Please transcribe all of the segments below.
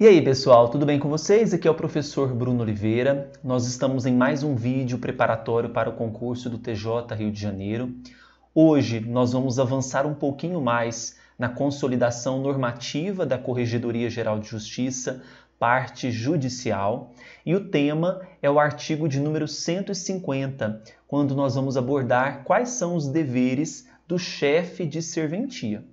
E aí pessoal, tudo bem com vocês? Aqui é o professor Bruno Oliveira. Nós estamos em mais um vídeo preparatório para o concurso do TJ Rio de Janeiro. Hoje nós vamos avançar um pouquinho mais na consolidação normativa da Corregedoria Geral de Justiça, parte judicial, e o tema é o artigo de número 150, quando nós vamos abordar quais são os deveres do chefe de serventia.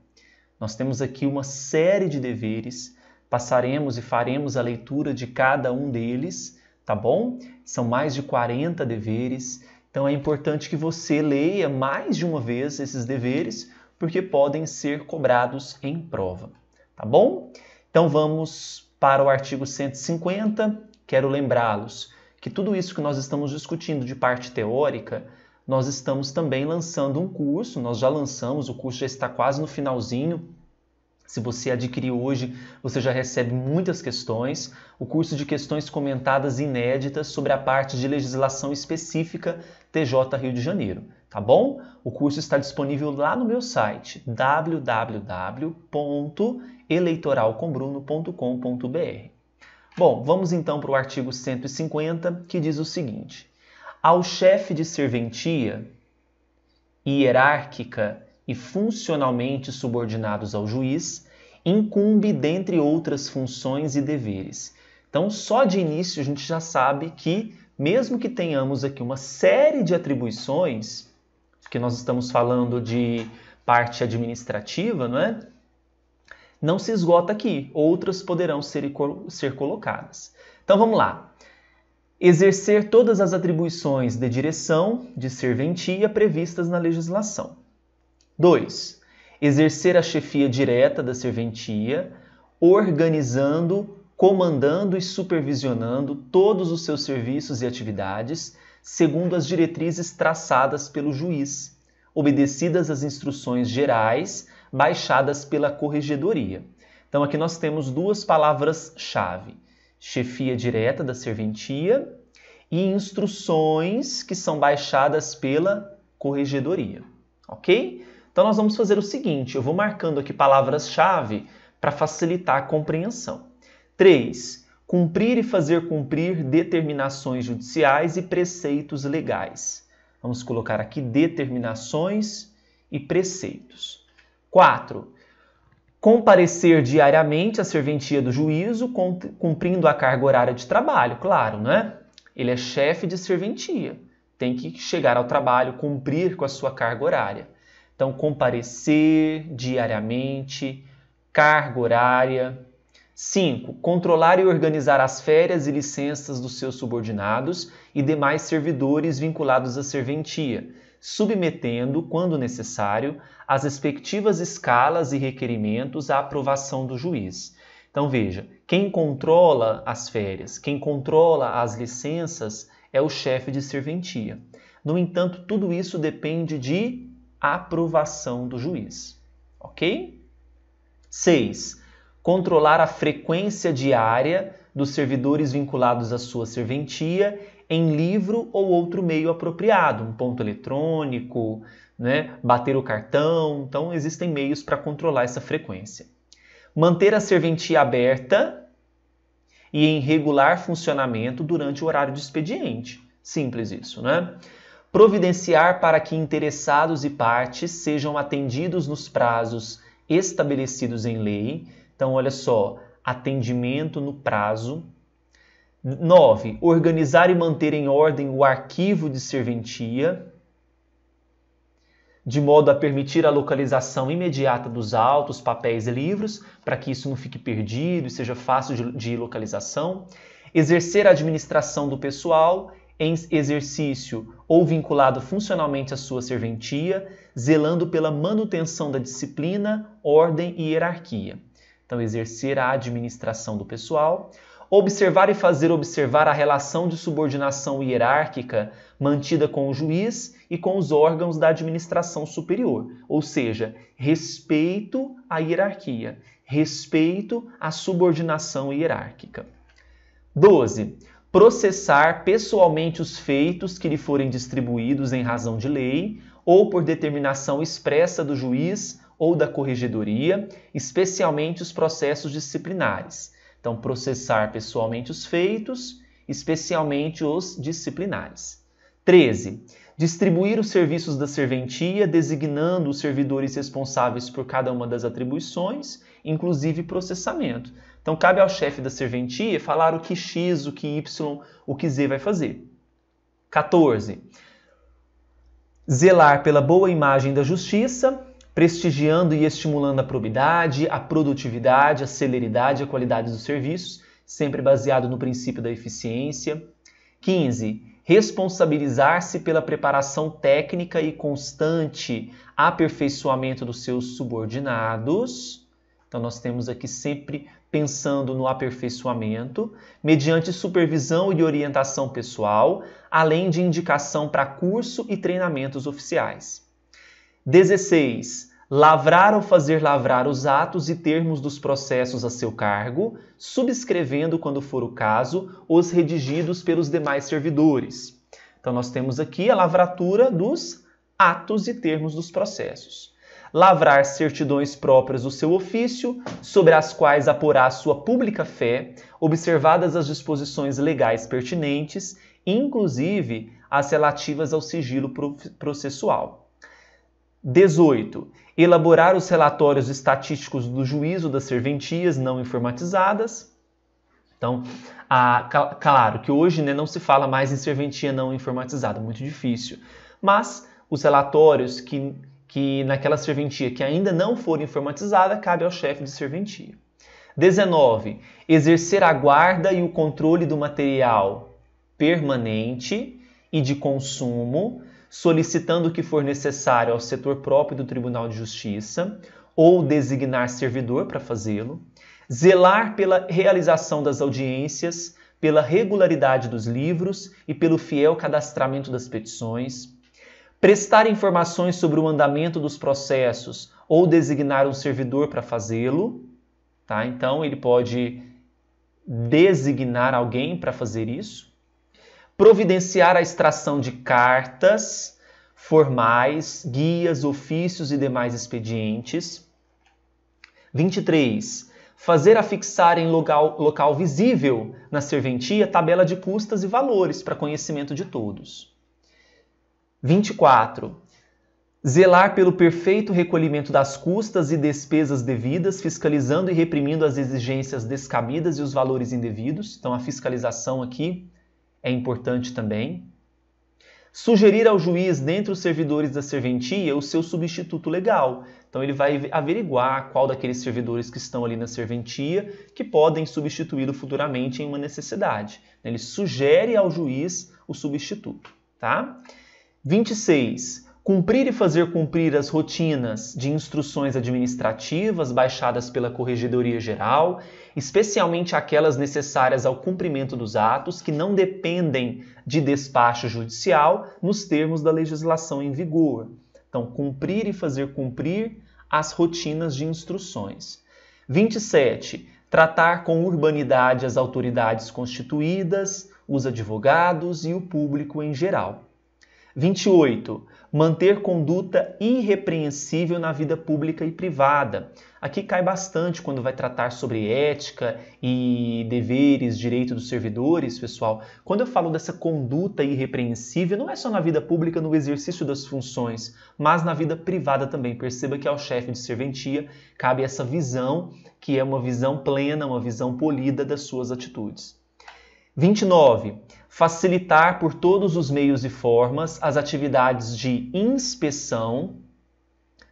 Nós temos aqui uma série de deveres Passaremos e faremos a leitura de cada um deles, tá bom? São mais de 40 deveres, então é importante que você leia mais de uma vez esses deveres, porque podem ser cobrados em prova, tá bom? Então vamos para o artigo 150. Quero lembrá-los que tudo isso que nós estamos discutindo de parte teórica, nós estamos também lançando um curso, nós já lançamos, o curso já está quase no finalzinho, se você adquirir hoje, você já recebe muitas questões, o curso de questões comentadas inéditas sobre a parte de legislação específica TJ Rio de Janeiro, tá bom? O curso está disponível lá no meu site www.eleitoralcombruno.com.br. Bom, vamos então para o artigo 150, que diz o seguinte: Ao chefe de serventia hierárquica e funcionalmente subordinados ao juiz, incumbe, dentre outras funções e deveres. Então, só de início a gente já sabe que, mesmo que tenhamos aqui uma série de atribuições, que nós estamos falando de parte administrativa, não é? Não se esgota aqui, outras poderão ser, ser colocadas. Então vamos lá. Exercer todas as atribuições de direção, de serventia previstas na legislação. 2. Exercer a chefia direta da serventia, organizando, comandando e supervisionando todos os seus serviços e atividades, segundo as diretrizes traçadas pelo juiz, obedecidas às instruções gerais baixadas pela corregedoria. Então aqui nós temos duas palavras-chave: chefia direta da serventia e instruções que são baixadas pela corregedoria, ok? Então nós vamos fazer o seguinte, eu vou marcando aqui palavras-chave para facilitar a compreensão. 3. Cumprir e fazer cumprir determinações judiciais e preceitos legais. Vamos colocar aqui determinações e preceitos. 4 comparecer diariamente à serventia do juízo, cumprindo a carga horária de trabalho, claro, né? Ele é chefe de serventia, tem que chegar ao trabalho, cumprir com a sua carga horária. Então, comparecer diariamente, carga horária. 5. Controlar e organizar as férias e licenças dos seus subordinados e demais servidores vinculados à serventia, submetendo, quando necessário, as respectivas escalas e requerimentos à aprovação do juiz. Então veja, quem controla as férias, quem controla as licenças é o chefe de serventia. No entanto, tudo isso depende de aprovação do juiz. Ok? 6. Controlar a frequência diária dos servidores vinculados à sua serventia em livro ou outro meio apropriado, um ponto eletrônico, né, bater o cartão. Então, existem meios para controlar essa frequência. Manter a serventia aberta e em regular funcionamento durante o horário de expediente. Simples isso, né? providenciar para que interessados e partes sejam atendidos nos prazos estabelecidos em lei. Então, olha só, atendimento no prazo. 9. Organizar e manter em ordem o arquivo de serventia, de modo a permitir a localização imediata dos autos, papéis e livros, para que isso não fique perdido e seja fácil de, de localização. Exercer a administração do pessoal em exercício ou vinculado funcionalmente à sua serventia, zelando pela manutenção da disciplina, ordem e hierarquia. Então, exercer a administração do pessoal, observar e fazer observar a relação de subordinação hierárquica mantida com o juiz e com os órgãos da administração superior, ou seja, respeito à hierarquia, respeito à subordinação hierárquica. 12 processar pessoalmente os feitos que lhe forem distribuídos em razão de lei ou por determinação expressa do juiz ou da corregedoria, especialmente os processos disciplinares. Então, processar pessoalmente os feitos, especialmente os disciplinares. 13 distribuir os serviços da serventia, designando os servidores responsáveis por cada uma das atribuições, inclusive processamento. Então, cabe ao chefe da serventia falar o que X, o que Y, o que Z vai fazer. 14. Zelar pela boa imagem da justiça, prestigiando e estimulando a probidade, a produtividade, a celeridade e a qualidade dos serviços, sempre baseado no princípio da eficiência. 15 responsabilizar-se pela preparação técnica e constante aperfeiçoamento dos seus subordinados. Então, nós temos aqui sempre pensando no aperfeiçoamento, mediante supervisão e orientação pessoal, além de indicação para curso e treinamentos oficiais. 16 lavrar ou fazer lavrar os atos e termos dos processos a seu cargo, subscrevendo, quando for o caso, os redigidos pelos demais servidores. Então, nós temos aqui a lavratura dos atos e termos dos processos. Lavrar certidões próprias do seu ofício, sobre as quais aporá sua pública fé, observadas as disposições legais pertinentes, inclusive as relativas ao sigilo processual. 18. Elaborar os relatórios estatísticos do juízo das serventias não informatizadas. Então, claro que hoje né, não se fala mais em serventia não informatizada, muito difícil. Mas os relatórios que, que naquela serventia que ainda não for informatizada cabe ao chefe de serventia. 19. Exercer a guarda e o controle do material permanente e de consumo solicitando o que for necessário ao setor próprio do Tribunal de Justiça ou designar servidor para fazê-lo, zelar pela realização das audiências, pela regularidade dos livros e pelo fiel cadastramento das petições, prestar informações sobre o andamento dos processos ou designar um servidor para fazê-lo, tá? Então ele pode designar alguém para fazer isso providenciar a extração de cartas formais, guias, ofícios e demais expedientes. 23. Fazer afixar em local, local visível na serventia tabela de custas e valores para conhecimento de todos. 24. Zelar pelo perfeito recolhimento das custas e despesas devidas, fiscalizando e reprimindo as exigências descabidas e os valores indevidos. Então, a fiscalização aqui é importante também. Sugerir ao juiz, dentre os servidores da serventia, o seu substituto legal. Então, ele vai averiguar qual daqueles servidores que estão ali na serventia que podem substituí-lo futuramente em uma necessidade. Ele sugere ao juiz o substituto. Tá? 26. Cumprir e fazer cumprir as rotinas de instruções administrativas baixadas pela Corregedoria Geral, especialmente aquelas necessárias ao cumprimento dos atos que não dependem de despacho judicial nos termos da legislação em vigor. Então, cumprir e fazer cumprir as rotinas de instruções. 27. Tratar com urbanidade as autoridades constituídas, os advogados e o público em geral. 28. Manter conduta irrepreensível na vida pública e privada. Aqui cai bastante quando vai tratar sobre ética e deveres, direito dos servidores, pessoal. Quando eu falo dessa conduta irrepreensível, não é só na vida pública, no exercício das funções, mas na vida privada também. Perceba que ao chefe de serventia cabe essa visão, que é uma visão plena, uma visão polida das suas atitudes. 29. Facilitar por todos os meios e formas as atividades de inspeção,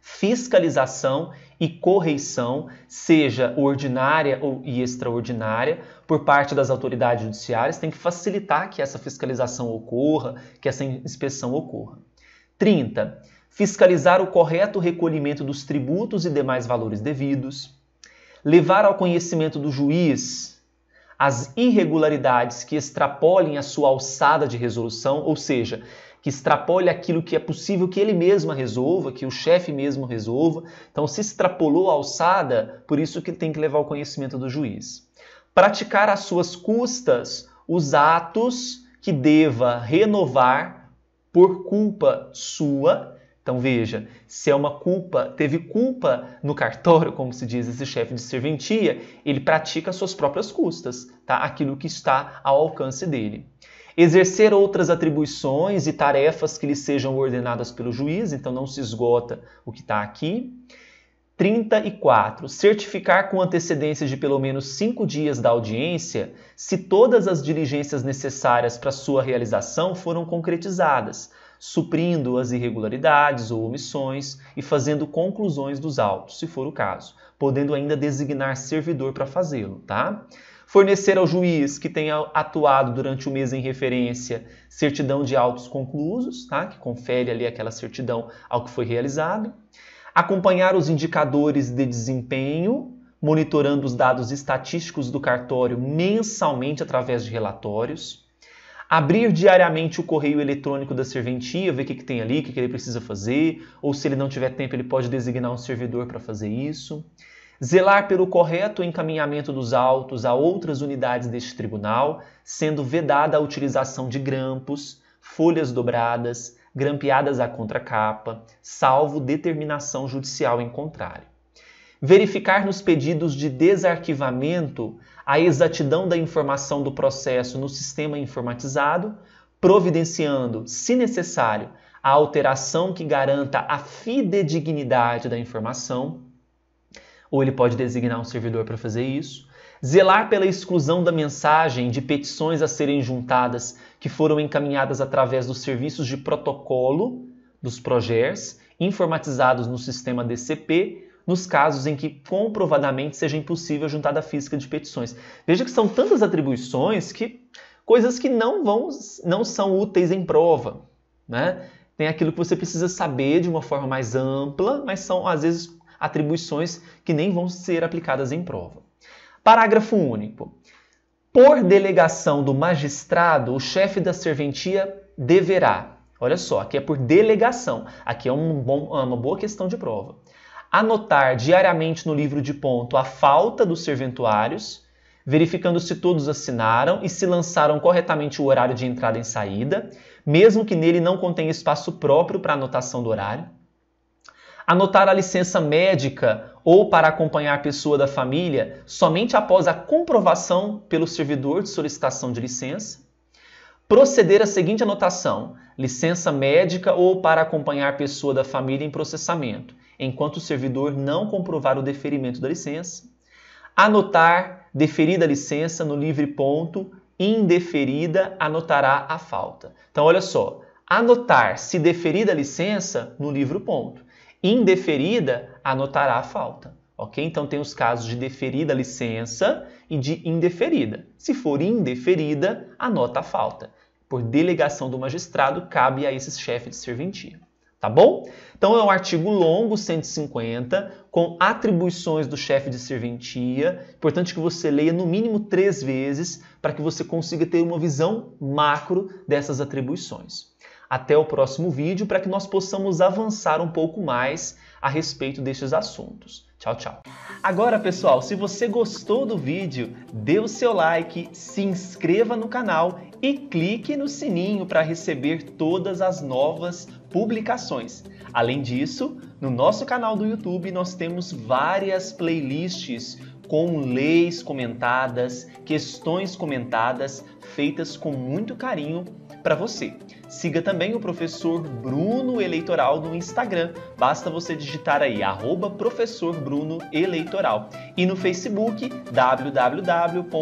fiscalização e correição, seja ordinária ou e extraordinária, por parte das autoridades judiciárias, tem que facilitar que essa fiscalização ocorra, que essa inspeção ocorra. 30. Fiscalizar o correto recolhimento dos tributos e demais valores devidos. Levar ao conhecimento do juiz as irregularidades que extrapolem a sua alçada de resolução, ou seja, que extrapole aquilo que é possível que ele mesmo resolva, que o chefe mesmo resolva. Então, se extrapolou a alçada, por isso que tem que levar o conhecimento do juiz. Praticar às suas custas os atos que deva renovar por culpa sua então veja, se é uma culpa, teve culpa no cartório, como se diz esse chefe de serventia, ele pratica suas próprias custas, tá? Aquilo que está ao alcance dele. Exercer outras atribuições e tarefas que lhe sejam ordenadas pelo juiz, então não se esgota o que está aqui. 34. Certificar com antecedência de pelo menos cinco dias da audiência se todas as diligências necessárias para sua realização foram concretizadas suprindo as irregularidades ou omissões e fazendo conclusões dos autos, se for o caso, podendo ainda designar servidor para fazê-lo, tá? Fornecer ao juiz que tenha atuado durante o mês em referência certidão de autos conclusos, tá? Que confere ali aquela certidão ao que foi realizado. Acompanhar os indicadores de desempenho monitorando os dados estatísticos do cartório mensalmente através de relatórios, abrir diariamente o correio eletrônico da serventia, ver o que, que tem ali, o que, que ele precisa fazer, ou se ele não tiver tempo, ele pode designar um servidor para fazer isso. Zelar pelo correto encaminhamento dos autos a outras unidades deste tribunal, sendo vedada a utilização de grampos, folhas dobradas, grampeadas à contracapa, salvo determinação judicial em contrário verificar nos pedidos de desarquivamento a exatidão da informação do processo no sistema informatizado, providenciando, se necessário, a alteração que garanta a fidedignidade da informação, ou ele pode designar um servidor para fazer isso, zelar pela exclusão da mensagem de petições a serem juntadas que foram encaminhadas através dos serviços de protocolo dos ProGers informatizados no sistema DCP nos casos em que comprovadamente seja impossível a juntada física de petições. Veja que são tantas atribuições que coisas que não vão não são úteis em prova, né? Tem aquilo que você precisa saber de uma forma mais ampla, mas são às vezes atribuições que nem vão ser aplicadas em prova. Parágrafo único. Por delegação do magistrado, o chefe da serventia deverá. Olha só, aqui é por delegação. Aqui é um bom, é uma boa questão de prova anotar diariamente no livro de ponto a falta dos serventuários, verificando se todos assinaram e se lançaram corretamente o horário de entrada e saída, mesmo que nele não contenha espaço próprio para anotação do horário. Anotar a licença médica ou para acompanhar a pessoa da família somente após a comprovação pelo servidor de solicitação de licença. Proceder à seguinte anotação: licença médica ou para acompanhar pessoa da família em processamento enquanto o servidor não comprovar o deferimento da licença, anotar deferida a licença no livre ponto, indeferida anotará a falta. Então, olha só, anotar se deferida a licença no livro ponto, indeferida anotará a falta. Ok? Então tem os casos de deferida a licença e de indeferida. Se for indeferida, anota a falta. Por delegação do magistrado, cabe a esses chefes de serventia tá bom? Então é um artigo longo, 150, com atribuições do chefe de serventia. Importante que você leia no mínimo três vezes para que você consiga ter uma visão macro dessas atribuições. Até o próximo vídeo para que nós possamos avançar um pouco mais a respeito destes assuntos. Tchau, tchau. Agora, pessoal, se você gostou do vídeo, dê o seu like, se inscreva no canal e clique no sininho para receber todas as novas publicações. Além disso, no nosso canal do YouTube nós temos várias playlists com leis comentadas, questões comentadas, feitas com muito carinho para você. Siga também o professor Bruno Eleitoral no Instagram. Basta você digitar aí arroba professor Bruno Eleitoral. E no Facebook, www.facebook.com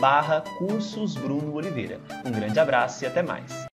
barra cursos Bruno Oliveira. Um grande abraço e até mais.